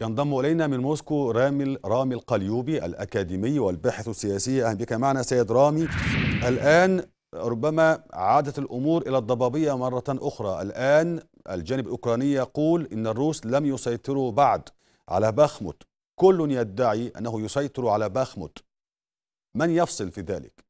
ينضم إلينا من موسكو رامي رامي القليوبي الأكاديمي والباحث السياسي أهلا بك معنا سيد رامي الآن ربما عادت الأمور إلى الضبابية مرة أخرى الآن الجانب الأوكراني يقول إن الروس لم يسيطروا بعد على باخموت كل يدعي أنه يسيطر على باخموت من يفصل في ذلك؟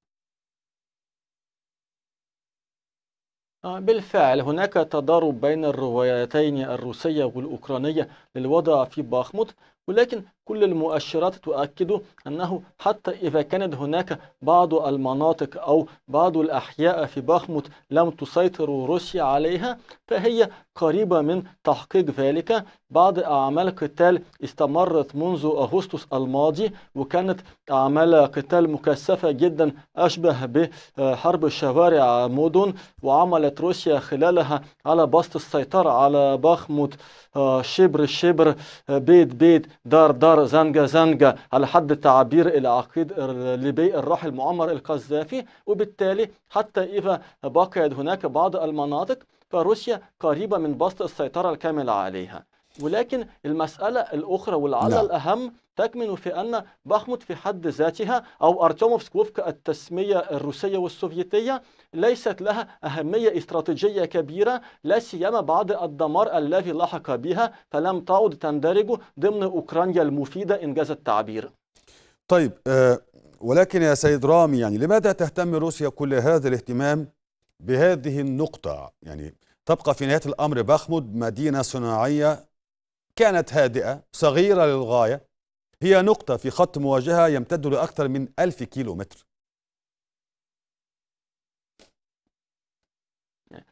آه، بالفعل هناك تضارب بين الروايتين الروسية والأوكرانية للوضع في باخموت ولكن كل المؤشرات تؤكد أنه حتى إذا كانت هناك بعض المناطق أو بعض الأحياء في باخموت لم تسيطر روسيا عليها فهي قريبة من تحقيق ذلك بعض أعمال قتال استمرت منذ أغسطس الماضي وكانت أعمال قتال مكثفة جدا أشبه بحرب الشوارع مدن وعملت روسيا خلالها على بسط السيطرة على باخموت آه، شبر شبر آه، بيت بيت دار دار زنجة زنجة على حد تعبير العقيد الليبي الراحل معمر القذافي وبالتالي حتى إذا بقيت هناك بعض المناطق فروسيا قريبة من بسط السيطرة الكاملة عليها ولكن المسألة الأخرى والعلى لا. نعم. الأهم تكمن في أن بخمت في حد ذاتها أو أرتوموفسك وفق التسمية الروسية والسوفيتية ليست لها أهمية استراتيجية كبيرة لا سيما بعد الدمار الذي لحق بها فلم تعد تندرج ضمن أوكرانيا المفيدة إنجاز التعبير طيب آه، ولكن يا سيد رامي يعني لماذا تهتم روسيا كل هذا الاهتمام بهذه النقطة يعني تبقى في نهاية الأمر بخمود مدينة صناعية كانت هادئة صغيرة للغاية هي نقطة في خط مواجهة يمتد لأكثر من ألف كيلومتر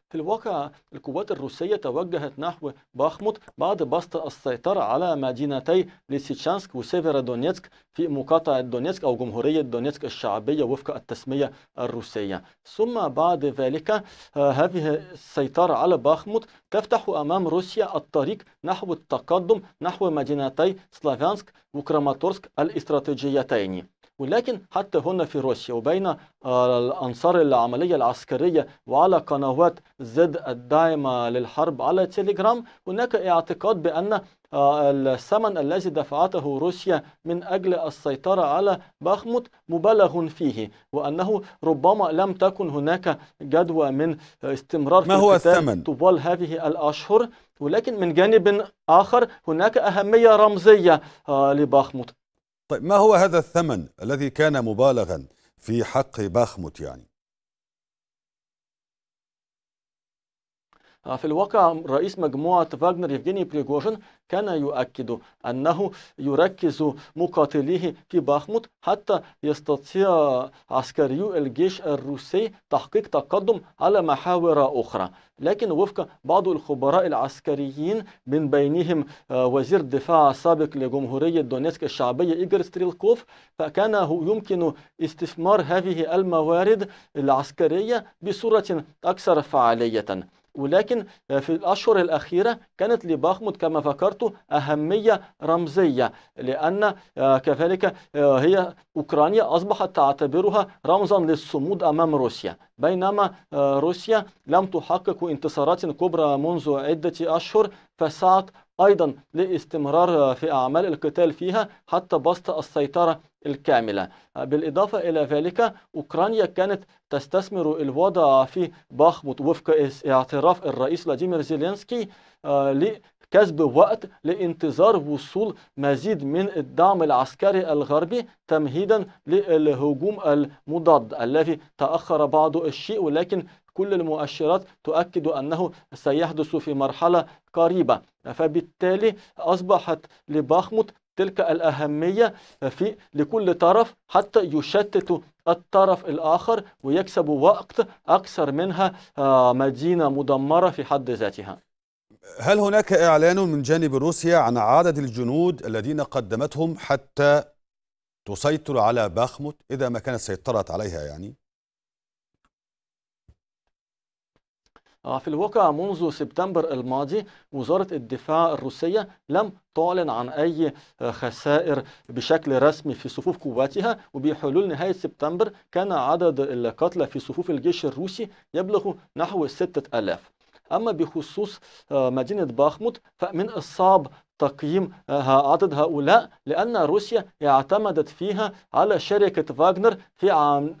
في الواقع القوات الروسية توجهت نحو باخموت بعد بسط السيطرة على مدينتي ليسيتشانسك وسيفيرودونيتسك في مقاطعة دونيتسك أو جمهورية دونيتسك الشعبية وفق التسمية الروسية ثم بعد ذلك آه، هذه السيطرة على باخموت تفتح أمام روسيا الطريق نحو التقدم نحو مدينتي سلافانسك وكراماتورسك الاستراتيجيتين ولكن حتى هنا في روسيا وبين آه، الأنصار العملية العسكرية وعلى قنوات زد الداعمة للحرب على تيليجرام هناك اعتقاد بأن آه، الثمن الذي دفعته روسيا من أجل السيطرة على باخموت مبالغ فيه وأنه ربما لم تكن هناك جدوى من استمرار ما هو الثمن؟ طوال هذه الأشهر ولكن من جانب آخر هناك أهمية رمزية آه، لباخموت طيب ما هو هذا الثمن الذي كان مبالغا في حق باخموت يعني آه، في الواقع رئيس مجموعة فاغنر يفجيني بريغوجين كان يؤكد أنه يركز مقاتليه في باخموت حتى يستطيع عسكريو الجيش الروسي تحقيق تقدم على محاور أخرى لكن وفق بعض الخبراء العسكريين من بينهم آه، وزير الدفاع السابق لجمهورية دونيسك الشعبية إيجر ستريلكوف فكان يمكن استثمار هذه الموارد العسكرية بصورة أكثر فعالية ولكن في الأشهر الأخيرة كانت لباخمود كما ذكرت أهمية رمزية لأن آه، كذلك آه، هي أوكرانيا أصبحت تعتبرها رمزا للصمود أمام روسيا بينما آه، روسيا لم تحقق انتصارات كبرى منذ عدة أشهر فسعت أيضا لاستمرار في أعمال القتال فيها حتى بسط السيطرة الكاملة آه، بالإضافة إلى ذلك أوكرانيا كانت تستثمر الوضع في باخموت وفق اعتراف الرئيس لاديمير زيلينسكي آه، كسب وقت لانتظار وصول مزيد من الدعم العسكري الغربي تمهيدا للهجوم المضاد الذي تأخر بعض الشيء ولكن كل المؤشرات تؤكد أنه سيحدث في مرحلة قريبة فبالتالي أصبحت لباخموت تلك الأهمية في لكل طرف حتى يشتت الطرف الآخر ويكسب وقت أكثر منها آه، مدينة مدمرة في حد ذاتها هل هناك إعلان من جانب روسيا عن عدد الجنود الذين قدمتهم حتى تسيطر على باخموت إذا ما كانت سيطرت عليها يعني؟ آه، في الواقع منذ سبتمبر الماضي وزارة الدفاع الروسية لم تعلن عن أي آه، خسائر بشكل رسمي في صفوف قواتها وبحلول نهاية سبتمبر كان عدد القتلى في صفوف الجيش الروسي يبلغ نحو 6000 أما بخصوص آه، مدينة باخموت فمن الصعب تقييم آه، عدد هؤلاء لأن روسيا اعتمدت فيها على شركة فاغنر في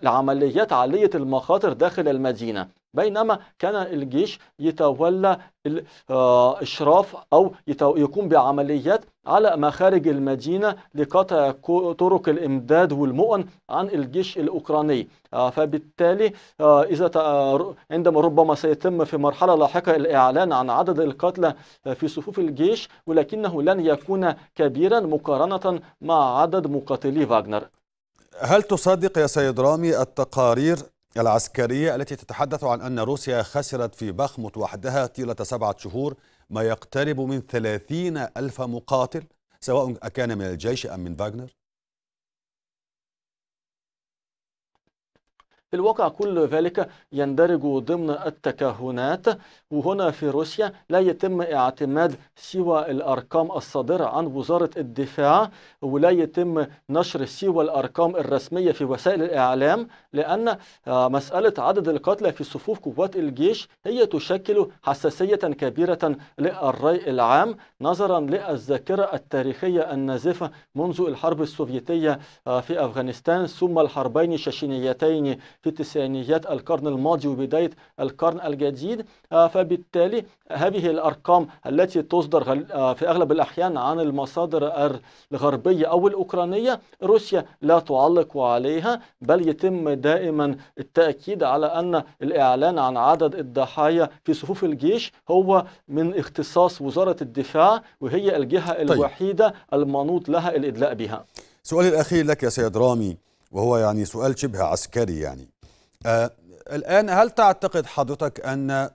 عمليات عالية المخاطر داخل المدينة بينما كان الجيش يتولى الإشراف آه، أو يقوم بعمليات على مخارج المدينة لقطع طرق الإمداد والمؤن عن الجيش الأوكراني آه، فبالتالي آه، إذا عندما ربما سيتم في مرحلة لاحقة الإعلان عن عدد القتلى في صفوف الجيش ولكنه لن يكون كبيرا مقارنة مع عدد مقاتلي فاغنر هل تصدق يا سيد رامي التقارير العسكرية التي تتحدث عن أن روسيا خسرت في بخمت وحدها طيلة سبعة شهور ما يقترب من ثلاثين ألف مقاتل سواء أكان من الجيش أم من فاغنر في الواقع كل ذلك يندرج ضمن التكهنات وهنا في روسيا لا يتم اعتماد سوى الأرقام الصادرة عن وزارة الدفاع ولا يتم نشر سوى الأرقام الرسمية في وسائل الإعلام لأن آه، مسألة عدد القتلى في صفوف قوات الجيش هي تشكل حساسية كبيرة للرأي العام نظرا للذاكرة التاريخية النازفة منذ الحرب السوفيتية آه، في أفغانستان ثم الحربين الشاشينيتين في تسعينيات القرن الماضي وبداية القرن الجديد آه، فبالتالي هذه الأرقام التي تصدر آه، في أغلب الأحيان عن المصادر الغربية أو الأوكرانية روسيا لا تعلق عليها بل يتم دائما التأكيد على أن الإعلان عن عدد الضحايا في صفوف الجيش هو من اختصاص وزارة الدفاع وهي الجهة طيب. الوحيدة المنوط لها الإدلاء بها سؤالي الأخير لك يا سيد رامي وهو يعني سؤال شبه عسكري يعني آه الآن هل تعتقد حضرتك أن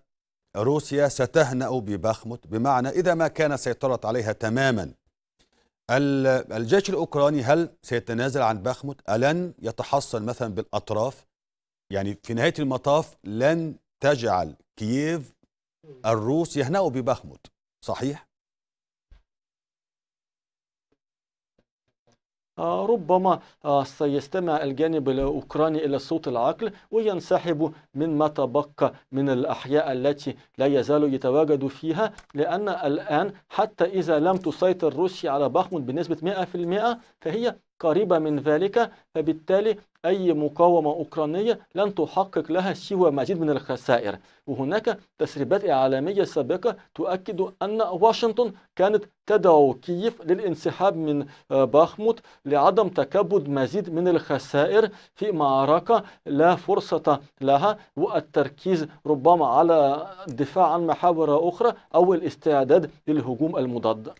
روسيا ستهنأ ببخمت بمعنى إذا ما كان سيطرت عليها تماما الجيش الأوكراني هل سيتنازل عن بخمت ألن يتحصن مثلا بالأطراف يعني في نهاية المطاف لن تجعل كييف الروس يهنأوا ببخمت صحيح؟ ربما آه، سيستمع الجانب الأوكراني إلى صوت العقل وينسحب من ما تبقى من الأحياء التي لا يزال يتواجد فيها لأن الآن حتى إذا لم تسيطر روسيا على بخمود بنسبة 100% فهي قريبة من ذلك فبالتالي أي مقاومة أوكرانية لن تحقق لها سوى مزيد من الخسائر وهناك تسريبات إعلامية سابقة تؤكد أن واشنطن كانت تدعو كييف للانسحاب من آه، باخموت لعدم تكبد مزيد من الخسائر في معركة لا فرصة لها والتركيز ربما على الدفاع عن محاور أخرى أو الاستعداد للهجوم المضاد